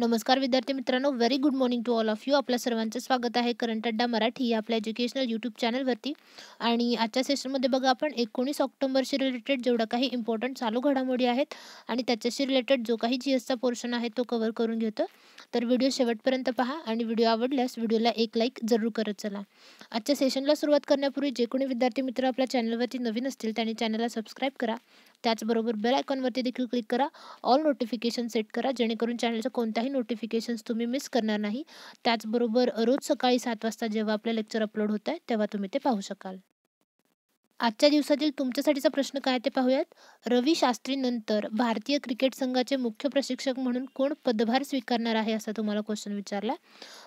नमस्कार विद्यार्थी मित्रांनो very good morning to all of you आपल्या सर्वांचं स्वागत आहे करंट अड्डा मराठी या आपल्या एज्युकेशनल यूट्यूब चॅनलवरती आणि आजच्या सेशनमध्ये बघा आपण एकोणीस ऑक्टोबरशी रिलेटेड जेवढ्या काही इम्पॉर्टंट चालू घडामोडी आहेत आणि त्याच्याशी रिलेटेड जो काही जी एसचा पोर्शन आहे तो कव्हर करून घेतो तर व्हिडिओ शेवटपर्यंत पहा आणि व्हिडिओ आवडल्यास व्हिडिओला एक लाईक जरूर करत चला आजच्या सेशनला सुरुवात करण्यापूर्वी जे कोणी विद्यार्थी मित्र आपल्या चॅनलवरती नवीन असतील त्यांनी चॅनलला सबस्क्राईब करा त्याचबरोबर बेल आयकॉनवरती देखील क्लिक करा ऑल नोटिफिकेशन सेट करा जेणेकरून चॅनलचं कोणत्याही नोटिफिकेशन्स तुम्ही मिस करणार नाही त्याचबरोबर रोज सकाळी सात वाजता जेव्हा आपलं लेक्चर अपलोड होत आहे तेव्हा तुम्ही ते पाहू शकाल आजच्या दिवसातील तुमच्यासाठीचा प्रश्न काय ते पाहूयात रवी शास्त्रीनंतर भारतीय क्रिकेट संघाचे मुख्य प्रशिक्षक म्हणून कोण पदभार स्वीकारणार आहे असा तुम्हाला क्वेश्चन विचारला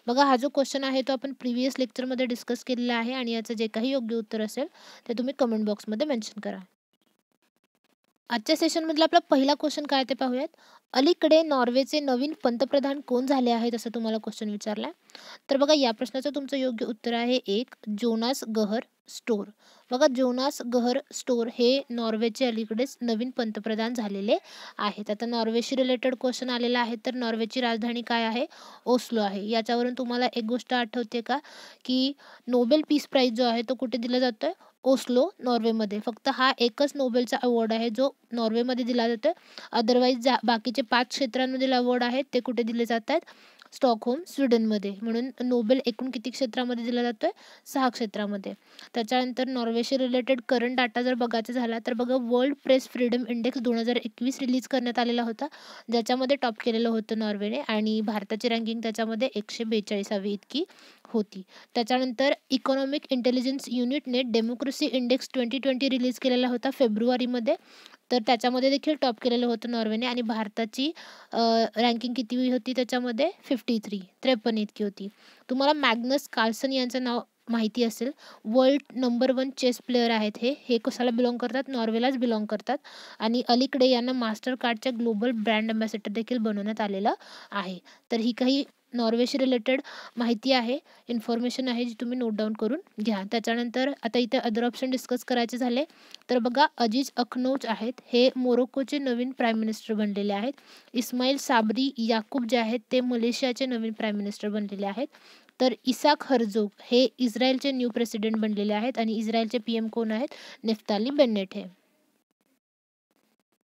बघा हा जो क्वेश्चन आहे तो आपण प्रिव्हियस लेक्चरमध्ये डिस्कस केलेला आहे आणि याचं जे काही योग्य उत्तर असेल ते तुम्ही कमेंट बॉक्समध्ये मेन्शन करा आजच्या सेशनमधला आपला पहिला क्वेश्चन काय ते पाहूयात अलीकडे नॉर्वेचे नवीन पंतप्रधान कोण झाले आहेत असं तुम्हाला क्वेश्चन विचारला तर बघा या प्रश्नाचं तुमचं योग्य उत्तर आहे एक जोनास गहर स्टोर बघा जोनास गहर स्टोर हे नॉर्वेचे अलीकडेच नवीन पंतप्रधान झालेले आहेत आता नॉर्वेशी रिलेटेड क्वेश्चन आलेला आहे तर नॉर्वेची राजधानी काय आहे ओस्लो आहे याच्यावरून तुम्हाला एक गोष्ट आठवते का की नोबेल पीस प्राइज जो आहे तो कुठे दिला जातो ओस्लो नॉर्वेमध्ये फक्त हा एकच नोबेलचा अवॉर्ड आहे जो नॉर्वेमध्ये दिला जातो अदरवाईज जा बाकीचे पाच क्षेत्रांमधील अवॉर्ड आहेत ते कुठे दिले जात आहेत स्टॉकहोम स्वीडनमध्ये म्हणून नोबेल एकूण किती क्षेत्रामध्ये दिला जातो आहे सहा क्षेत्रामध्ये त्याच्यानंतर नॉर्वेशी रिलेटेड करंट डाटा जर बघायचा झाला तर बघा वर्ल्ड प्रेस फ्रीडम इंडेक्स दोन हजार एकवीस रिलीज करण्यात आलेला होता ज्याच्यामध्ये टॉप केलेलं होतं नॉर्वेने आणि भारताची रँकिंग त्याच्यामध्ये एकशे बेचाळीसावी इतकी होती त्याच्यानंतर इकॉनॉमिक इंटेलिजन्स युनिटने democracy index twenty twenty release केलेला होता फेब्रुवारीमध्ये तर त्याच्यामध्ये देखील टॉप केलेलं होतं नॉर्वेने आणि भारताची रँकिंग किती होती त्याच्यामध्ये फिफ्टी थ्री त्रेपन्न इतकी होती तुम्हाला मॅग्नस कार्सन यांचं नाव माहिती असेल world number one chess player आहेत हे हे कशाला बिलॉंग करतात नॉर्वेलाच बिलॉंग करतात आणि अलीकडे यांना मास्टर कार्डच्या ग्लोबल ब्रँड अम्बॅसेडर देखील बनवण्यात आलेलं आहे तर ही काही नॉर्वेशी रिलेटेड माहिती आहे इन्फॉर्मेशन आहे जी तुम्ही नोट डाऊन करून घ्या त्याच्यानंतर आता इथे अदर ऑप्शन डिस्कस करायचे झाले तर बघा अजीज अखनौज आहेत हे मोरोक्कोचे नवीन प्राईम मिनिस्टर बनलेले आहेत इस्माईल साबरी याकूब जे आहेत ते मलेशियाचे नवीन प्राईम मिनिस्टर बनलेले आहेत तर इसाक हरजोग हे इस्रायलचे न्यू प्रेसिडेंट बनलेले आहेत आणि इस्रायलचे पी एम कोण आहेत नेफ्ताली बेन्नेट हे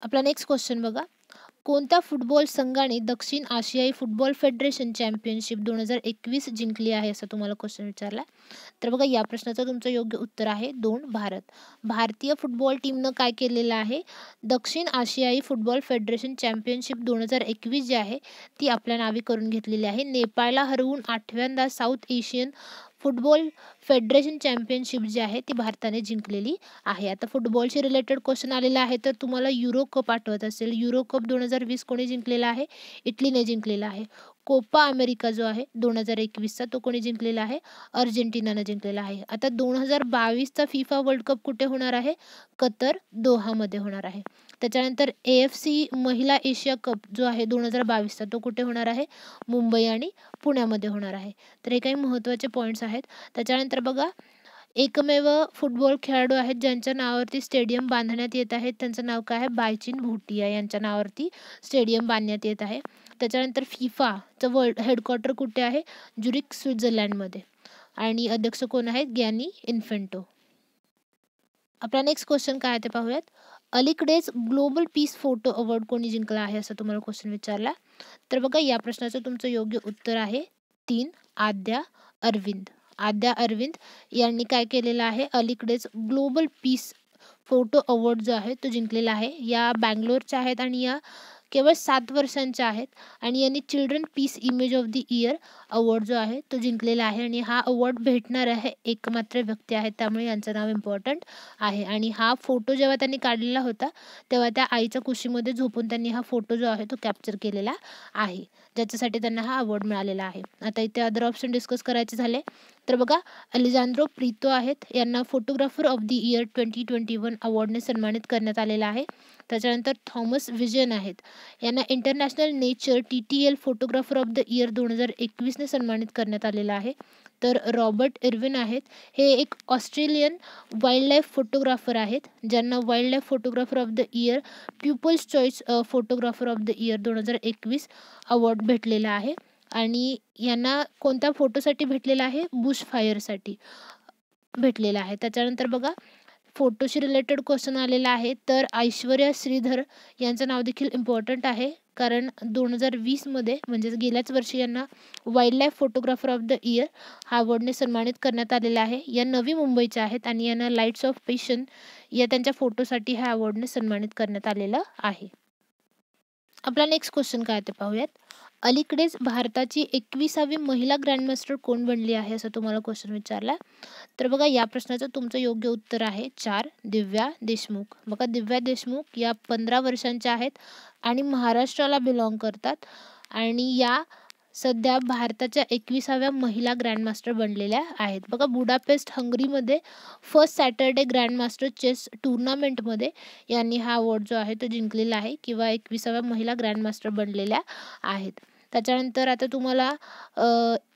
आपला नेक्स्ट क्वेश्चन बघा कोणत्या फुटबॉल संघाने दक्षिण आशियाई फुटबॉल फेडरेशन चॅम्पियनशिप दोन हजार एकवीस जिंकली आहे असं तुम्हाला क्वेश्चन विचारला तर बघा या प्रश्नाचं तुमचं योग्य उत्तर आहे दोन भारत भारतीय फुटबॉल टीमनं काय केलेलं आहे दक्षिण आशियाई फुटबॉल फेडरेशन चॅम्पियनशिप दोन हजार एकवीस जी आहे ती आपल्या नावी करून घेतलेली आहे नेपाळला हरवून आठव्यांदा South Asian football federation championship जी आहे ती भारताने जिंकलेली आहे आता फुटबॉलशी रिलेटेड क्वेश्चन आलेला आहे तर तुम्हाला युरो कप आठवत असेल युरो कप दोन हजार वीस कोणी जिंकलेला आहे इटलीने जिंकलेला आहे कोपा अमेरिका जो आहे दोन हजार एकवीसचा तो कोणी जिंकलेला आहे अर्जेंटिनानं जिंकलेला आहे आता दोन हजार बावीसचा फिफा वर्ल्ड कप कुठे होणार आहे कतर दोहामध्ये होणार आहे त्याच्यानंतर ए एफ सी महिला एशिया कप जो आहे दोन हजार बावीसचा तो कुठे होणार आहे मुंबई आणि पुण्यामध्ये होणार आहे तर हे काही महत्त्वाचे पॉईंट्स आहेत त्याच्यानंतर बघा एकमेव फुटबॉल खेळाडू आहेत ज्यांच्या नावावरती स्टेडियम बांधण्यात येत आहेत त्यांचं नाव काय आहे बायचिन भुटिया यांच्या नावावरती स्टेडियम बांधण्यात येत आहे त्याच्यानंतर फिफाचं वर्ल्ड हेडक्वार्टर कुठे आहे ज्युरिक स्वित्झर्लँडमध्ये आणि अध्यक्ष कोण आहेत ग्यानी इन्फेंटो आपला नेक्स्ट क्वेश्चन काय ते पाहूयात अलीकडेच ग्लोबल पीस फोटो अवॉर्ड कोणी जिंकला आहे असं तुम्हाला क्वेश्चन विचारला तर बघा या प्रश्नाचं तुमचं योग्य उत्तर आहे तीन आद्या अरविंद आद्या अरविंद यांनी काय केलेलं आहे अलीकडेच ग्लोबल पीस फोटो अवॉर्ड जो आहे तो जिंकलेला आहे या बँगलोरच्या आहेत आणि या केवळ सात वर्षांच्या आहेत आणि यांनी children peace image of the year award जो आहे तो जिंकलेला आहे आणि हा अवॉर्ड भेटणार आहे एकमात्र व्यक्ती आहे त्यामुळे यांचं नाव इम्पॉर्टंट आहे आणि हा फोटो जेव्हा त्यांनी काढलेला होता तेव्हा त्या आईच्या कुशीमध्ये झोपून त्यांनी हा फोटो जो आहे तो कॅप्चर केलेला आहे ज्याच्यासाठी त्यांना हा अवॉर्ड मिळालेला आहे आता इथे अदर ऑप्शन डिस्कस करायचे झाले तर बघा अलिजांद्रो प्रीतो आहेत यांना photographer of the year twenty twenty one अवॉर्डने सन्मानित करण्यात आलेला आहे त्याच्यानंतर थॉमस विजन आहेत यांना international nature T T L photographer of the year दोन हजार एकवीसने सन्मानित करण्यात आलेला आहे तर रॉबर्ट इरविन आहेत हे एक ऑस्ट्रेलियन वाईल्डलाईफ फोटोग्राफर आहेत ज्यांना wildlife photographer of the year people's choice photographer of the year दोन हजार एकवीस अवॉर्ड भेटलेला आहे आणि यांना कोणत्या फोटोसाठी भेटलेला आहे बुश फायरसाठी भेटलेला आहे त्याच्यानंतर बघा फोटोशी रिलेटेड क्वेश्चन आलेला आहे तर ऐश्वर्या श्रीधर यांचं नाव देखील इम्पॉर्टंट आहे कारण दोन हजार वीसमध्ये म्हणजेच गेल्याच वर्षी यांना wild life photographer of the year हा अवॉर्डने सन्मानित करण्यात आलेला आहे या नवी मुंबईच्या आहेत आणि यांना लाईट्स ऑफ पेशन या त्यांच्या फोटोसाठी ह्या अवॉर्डने सन्मानित करण्यात आलेला आहे आपला नेक्स्ट क्वेश्चन काय ते पाहूयात अलीकडेच भारताची एकविसावी महिला ग्रँडमास्टर कोण बनली आहे असं तुम्हाला क्वेश्चन विचारला तर बघा या प्रश्नाचं तुमचं योग्य उत्तर आहे चार दिव्या देशमुख बघा दिव्या देशमुख या पंधरा वर्षांच्या आहेत आणि महाराष्ट्राला बिलॉंग करतात आणि या सध्या भारताच्या एकविसाव्या महिला ग्रँडमास्टर बनलेल्या आहेत बघा बुडापेस्ट हंगरीमध्ये फर्स्ट सॅटर्डे ग्रँडमास्टर चेस टुर्नामेंटमध्ये यांनी हा अवॉर्ड जो आहे तो जिंकलेला आहे किंवा एकविसाव्या महिला ग्रँडमास्टर बनलेल्या आहेत त्याच्यानंतर आता तुम्हाला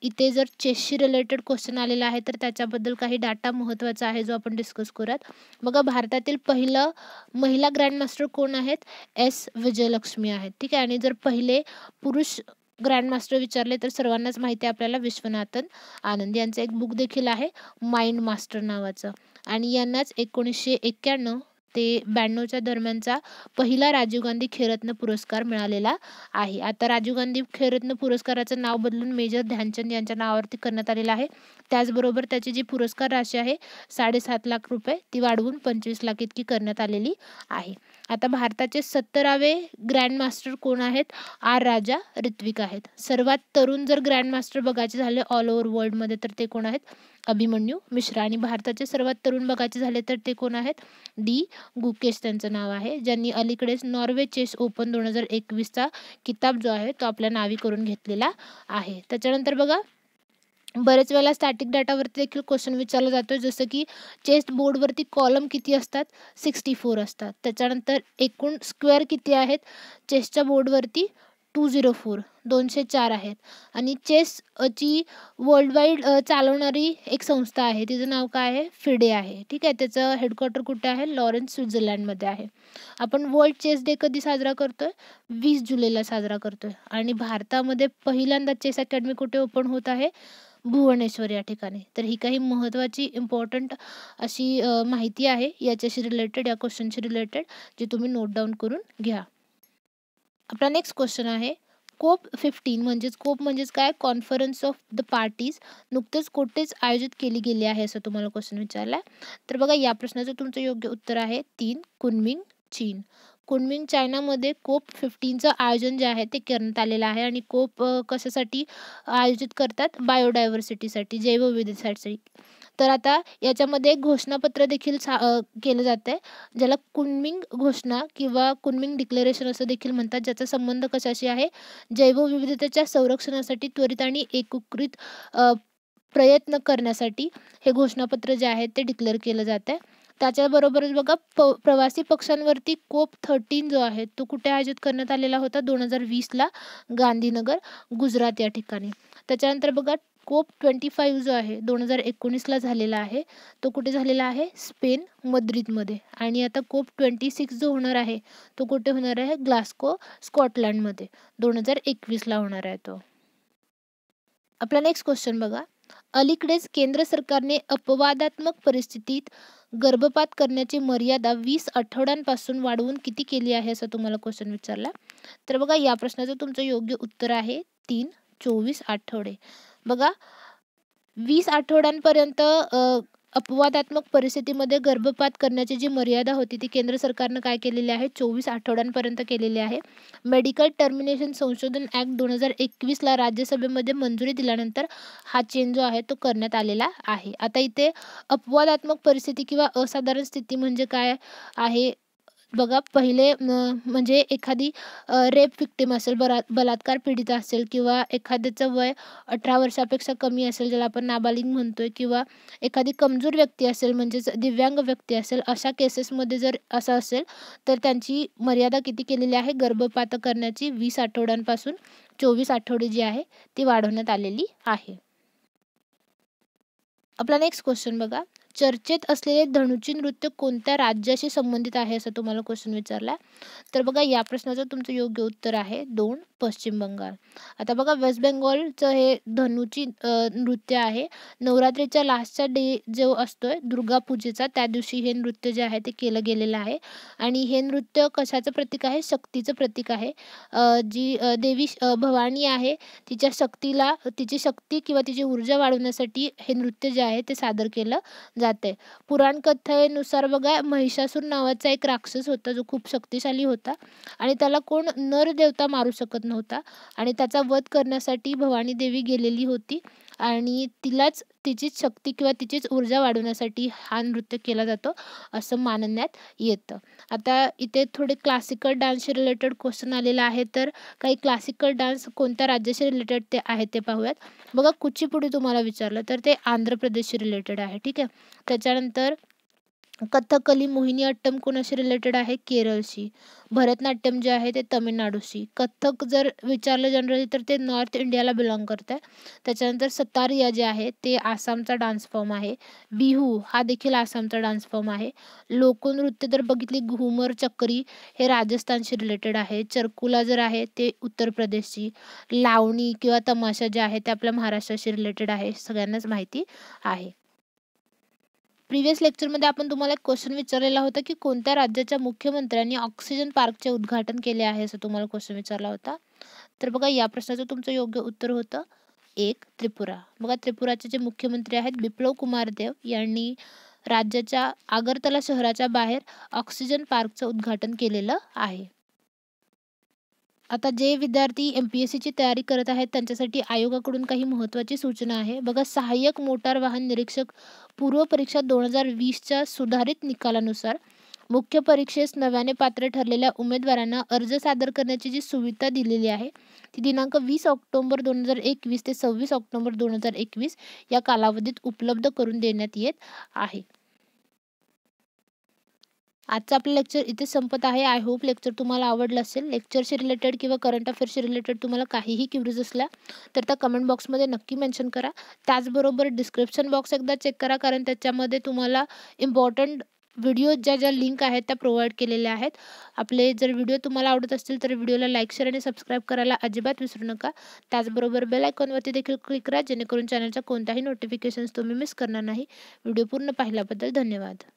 इथे जर चेसशी रिलेटेड क्वेश्चन आलेला आहे तर त्याच्याबद्दल काही डाटा महत्त्वाचा आहे जो आपण डिस्कस करूयात बघा भारतातील पहिलं महिला ग्रँडमास्टर कोण आहेत एस विजयलक्ष्मी आहेत ठीक आहे आणि जर पहिले पुरुष ग्रँडमास्टर विचारले तर सर्वांनाच माहिती आहे आपल्याला विश्वनाथन आनंद यांचं एक बुक देखील आहे माइंड मास्टर नावाचं आणि यांनाच एकोणीसशे एक्क्याण्णव ते ब्याण्णवच्या दरम्यानचा पहिला राजीव गांधी खेरत्न पुरस्कार मिळालेला आहे आता राजीव गांधी खेरत्न पुरस्काराचं नाव बदलून मेजर ध्यानचंद यांच्या नावावरती करण्यात आलेलं आहे त्याचबरोबर त्याची जी पुरस्कार राशी आहे साडेसात लाख रुपये ती वाढवून पंचवीस लाख इतकी करण्यात आलेली आहे आता भारताचे सत्तरावे ग्रँडमास्टर कोण आहेत आर राजा ऋत्विक आहेत सर्वात तरुण जर ग्रँडमास्टर बघायचे झाले ऑल ओव्हर वर्ल्डमध्ये तर ते कोण आहेत अभिमन्यू मिश्रा आणि भारताचे सर्वात तरुण बघायचे झाले तर ते कोण आहेत डी गुकेश त्यांचं नाव आहे ज्यांनी अलीकडेच नॉर्वे चेस ओपन दोन हजार एकवीसचा किताब जो आहे तो आपल्या नावी करून घेतलेला आहे त्याच्यानंतर बघा बरेच वेळेला स्टॅटिक डाटावरती देखील क्वेश्चन विचारला जातो जसं की चेस्ट बोर्डवरती कॉलम किती असतात सिक्स्टी फोर असतात त्याच्यानंतर एकूण स्क्वेअर किती आहेत चेस्टच्या बोर्डवरती टू झिरो फोर दोनशे चार आहेत आणि चेस ची वर्ल्ड वाईड चालवणारी एक संस्था आहे तिचं नाव काय आहे फिडे आहे ठीक आहे त्याचं हेडक्वार्टर कुठे आहे लॉरेन्स स्वित्झर्लंडमध्ये आहे आपण वर्ल्ड चेस डे कधी साजरा करतोय वीस जुलैला साजरा करतोय आणि भारतामध्ये पहिल्यांदा चेस अकॅडमी कुठे ओपन होत आहे भुवनेश्वर या ठिकाणी तर ही काही महत्त्वाची इम्पॉर्टंट अशी माहिती आहे याच्याशी रिलेटेड या क्वेश्चनशी रिलेटेड जे तुम्ही नोट डाऊन करून घ्या आपला नेक्स्ट क्वेश्चन आहे कोप फिफ्टीन म्हणजेच कोप म्हणजेच काय कॉन्फरन्स ऑफ द पार्टीज नुकतेच कोठेच आयोजित केली गेली आहे असं तुम्हाला क्वेश्चन विचारला तर बघा या प्रश्नाचं तुमचं योग्य उत्तर आहे तीन कुनमिंग चीन कुणमिंग चायनामध्ये कोप फिफ्टीनचं आयोजन जे आहे ते करण्यात आलेलं आहे आणि कोप कशासाठी आयोजित करतात बायोडायव्हर्सिटीसाठी जैवविविधतेसाठी तर आता याच्यामध्ये एक घोषणापत्र देखील सा केलं जात आहे ज्याला कुणमिंग घोषणा किंवा कुणमिंग डिक्लेरेशन असं देखील म्हणतात ज्याचा संबंध कशाशी आहे जैवविविधतेच्या संरक्षणासाठी त्वरित आणि एकूकृत प्रयत्न करण्यासाठी हे घोषणापत्र जे आहे ते डिक्लेअर केलं जात आहे त्याच्याबरोबरच बघा प्रवासी पक्षांवरती कोप थर्टीन जो आहे तो कुठे आयोजित करण्यात आलेला होता दोन हजार ला गांधीनगर गुजरात या ठिकाणी त्याच्यानंतर बघा कोप ट्वेंटी फाईव्ह जो आहे दोन हजार एकोणीसला झालेला आहे तो कुठे झालेला आहे स्पेन मध्ये आणि आता कोप ट्वेंटी सिक्स जो होणार आहे तो कुठे होणार आहे ग्लास्को स्कॉटलँडमध्ये दोन हजार ला होणार आहे तो आपला नेक्स्ट क्वेश्चन बघा अलीकडेच केंद्र सरकारने अपवादात्मक परिस्थितीत गर्भपात करण्याची मर्यादा वीस आठवड्यांपासून वाढवून किती केली आहे असं तुम्हाला क्वेश्चन विचारला तर बघा या प्रश्नाचं तुमचं योग्य उत्तर आहे तीन चोवीस आठवडे बघा वीस आठवड्यांपर्यंत अपवादात्मक परिस्थितीमध्ये गर्भपात करण्याची जी मर्यादा होती ती केंद्र सरकारनं काय केलेली आहे चोवीस आठवड्यांपर्यंत केलेली आहे मेडिकल टर्मिनेशन संशोधन ॲक्ट दोन हजार एकवीसला राज्यसभेमध्ये मंजुरी दिल्यानंतर हा चेंज जो आहे तो करण्यात आलेला आहे आता इथे अपवादात्मक परिस्थिती किंवा असाधारण स्थिती म्हणजे काय आहे बघा पहिले म्हणजे एखादी रेप विक्टीम असेल बलात्कार पीडित असेल किंवा एखाद्याचं वय अठरा वर्षापेक्षा कमी असेल ज्याला आपण नाबालिग म्हणतोय किंवा एखादी कमजोर व्यक्ती असेल म्हणजेच दिव्यांग व्यक्ती असेल अशा केसेसमध्ये जर असं असेल तर त्यांची मर्यादा किती केलेली आहे गर्भपात करण्याची वीस आठवड्यांपासून चोवीस आठवडे जी आहे ती वाढवण्यात आलेली आहे आपला नेक्स्ट क्वेश्चन बघा चर्चेत असलेले धनुची नृत्य कोणत्या राज्याशी संबंधित आहे असं तुम्हाला क्वेश्चन विचारला तर बघा या प्रश्नाचं तुमचं योग्य उत्तर आहे दोन पश्चिम बंगाल आता बघा वेस्ट बेंगॉलचं हे धनुची नृत्य आहे नवरात्रीच्या लास्टचा डे जो असतोय दुर्गा पूजेचा त्या दिवशी हे नृत्य जे आहे ते केलं गेलेलं आहे आणि हे नृत्य कशाचं प्रतीक आहे शक्तीचं प्रतीक आहे जी देवी भवानी आहे तिच्या शक्तीला तिची शक्ती किंवा तिची ऊर्जा वाढवण्यासाठी हे नृत्य जे आहे ते सादर केलं जात जाते पुराण कथेनुसार बघा महिषासूर नावाचा एक राक्षस होता जो खूप शक्तिशाली होता आणि त्याला कोण नर देवता मारू शकत नव्हता आणि त्याचा वध करण्यासाठी भवानी देवी गेलेली होती आणि तिलाच तिचीच शक्ती किंवा तिचीच ऊर्जा वाढवण्यासाठी हा नृत्य केला जातो असं मानण्यात येतं आता इथे थोडे क्लासिकल डान्सशी रिलेटेड क्वेश्चन आलेला आहे तर काही क्लासिकल डान्स कोणत्या राज्याशी रिलेटेड ते आहे ते पाहूयात बघा कुचीपुडी तुम्हाला विचारलं तर ते आंध्र प्रदेशशी रिलेटेड आहे ठीक आहे त्याच्यानंतर कथकली अट्टम कोणाशी रिलेटेड आहे केरळशी भरतनाट्यम जे आहे ते तमिळनाडूशी कथक जर विचारलं जनरली तर ते नॉर्थ इंडियाला बिलॉंग करत आहे त्याच्यानंतर सतारिया जे आहे ते आसामचा डान्स फॉर्म आहे बिहू हा देखील आसामचा डान्स फॉर्म आहे लोकनृत्य जर बघितली घुमर चक्री हे राजस्थानशी रिलेटेड आहे चरकुला जर आहे ते उत्तर प्रदेशची लावणी किंवा तमाशा जे आहे ते आपल्या महाराष्ट्राशी रिलेटेड आहे सगळ्यांनाच माहिती आहे प्रिव्हियस लेक्चरमध्ये आपण तुम्हाला एक क्वेश्चन विचारलेला होता की कोणत्या राज्याच्या मुख्यमंत्र्यांनी ऑक्सिजन पार्कचे उद्घाटन केले आहे असं तुम्हाला क्वेश्चन विचारला होता तर बघा या प्रश्नाचं तुमचं योग्य उत्तर होतं एक त्रिपुरा बघा त्रिपुराचे जे मुख्यमंत्री आहेत बिप्लव कुमार देव यांनी राज्याच्या आगरतला शहराच्या बाहेर ऑक्सिजन पार्कचं उद्घाटन केलेलं आहे आता जे विद्यार्थी एम पी एस सीची तयारी करत आहेत त्यांच्यासाठी आयोगाकडून काही महत्त्वाची सूचना आहे बघा सहाय्यक मोटार वाहन निरीक्षक पूर्व परीक्षा दोन हजार वीसच्या सुधारित निकालानुसार मुख्य परीक्षेस नव्याने पात्र ठरलेल्या उमेदवारांना अर्ज सादर करण्याची जी सुविधा दिलेली आहे ती दिनांक वीस ऑक्टोंबर दोन हजार एकवीस ते सव्वीस ऑक्टोंबर दोन हजार एकवीस या कालावधीत उपलब्ध करून देण्यात येत आहे आजचं आपलं लेक्चर इथे संपत आहे आय होप लेक्चर तुम्हाला आवडलं असेल लेक्चरशी रिलेटेड किंवा करंट अफेअर्सशी रिलेटेड तुम्हाला काहीही क्युरीज असल्या तर त्या कमेंट बॉक्समध्ये नक्की मेन्शन करा त्याचबरोबर डिस्क्रिप्शन बॉक्स एकदा चेक करा कारण त्याच्यामध्ये तुम्हाला इम्पॉर्टंट व्हिडिओ ज्या ज्या लिंक आहेत त्या प्रोव्हाइड केलेल्या आहेत आपले जर व्हिडिओ तुम्हाला आवडत असतील तर व्हिडिओला लाईक शेअर आणि सबस्क्राईब करायला अजिबात विसरू नका त्याचबरोबर बेल आयकॉनवरती देखील क्लिक करा जेणेकरून चॅनलच्या कोणत्याही नोटिफिकेशन्स तुम्ही मिस करणार नाही व्हिडिओ पूर्ण पाहिल्याबद्दल धन्यवाद